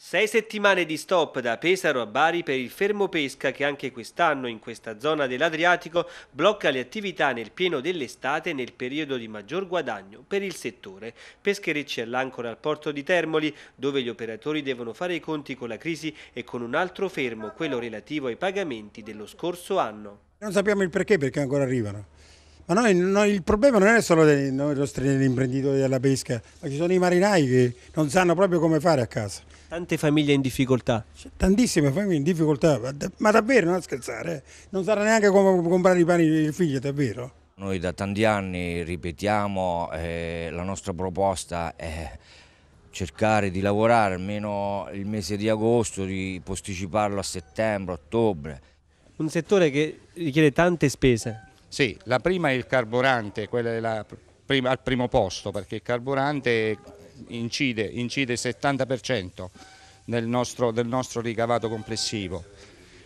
Sei settimane di stop da Pesaro a Bari per il fermo pesca che anche quest'anno in questa zona dell'Adriatico blocca le attività nel pieno dell'estate nel periodo di maggior guadagno per il settore. Pescherecci all'ancora al porto di Termoli dove gli operatori devono fare i conti con la crisi e con un altro fermo, quello relativo ai pagamenti dello scorso anno. Non sappiamo il perché perché ancora arrivano ma noi, noi, il problema non è solo dei noi, nostri imprenditori della pesca, ma ci sono i marinai che non sanno proprio come fare a casa. Tante famiglie in difficoltà. tantissime famiglie in difficoltà, ma, ma davvero non scherzare, eh. non sanno neanche come comprare i pani del figlio, davvero. Noi da tanti anni ripetiamo, eh, la nostra proposta è cercare di lavorare almeno il mese di agosto, di posticiparlo a settembre, ottobre. Un settore che richiede tante spese, sì, la prima è il carburante, quella è la prima, al primo posto perché il carburante incide, incide il 70% del nostro, del nostro ricavato complessivo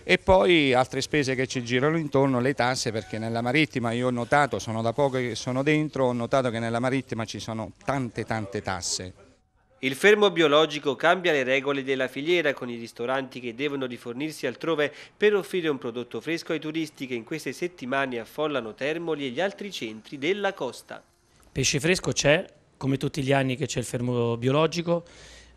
e poi altre spese che ci girano intorno, le tasse, perché nella marittima io ho notato, sono da poco che sono dentro, ho notato che nella marittima ci sono tante tante tasse, il fermo biologico cambia le regole della filiera con i ristoranti che devono rifornirsi altrove per offrire un prodotto fresco ai turisti che in queste settimane affollano Termoli e gli altri centri della costa. Pesce fresco c'è, come tutti gli anni che c'è il fermo biologico,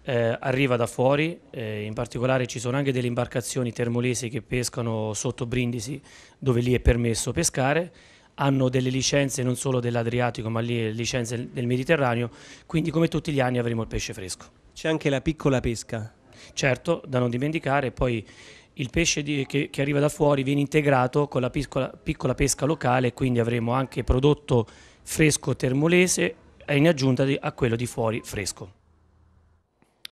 eh, arriva da fuori, eh, in particolare ci sono anche delle imbarcazioni termolesi che pescano sotto Brindisi dove lì è permesso pescare hanno delle licenze non solo dell'Adriatico ma lì licenze del Mediterraneo, quindi come tutti gli anni avremo il pesce fresco. C'è anche la piccola pesca. Certo, da non dimenticare, poi il pesce di, che, che, arriva da fuori viene integrato con la piccola, piccola pesca locale, quindi avremo anche prodotto fresco termolese in aggiunta a quello di fuori fresco.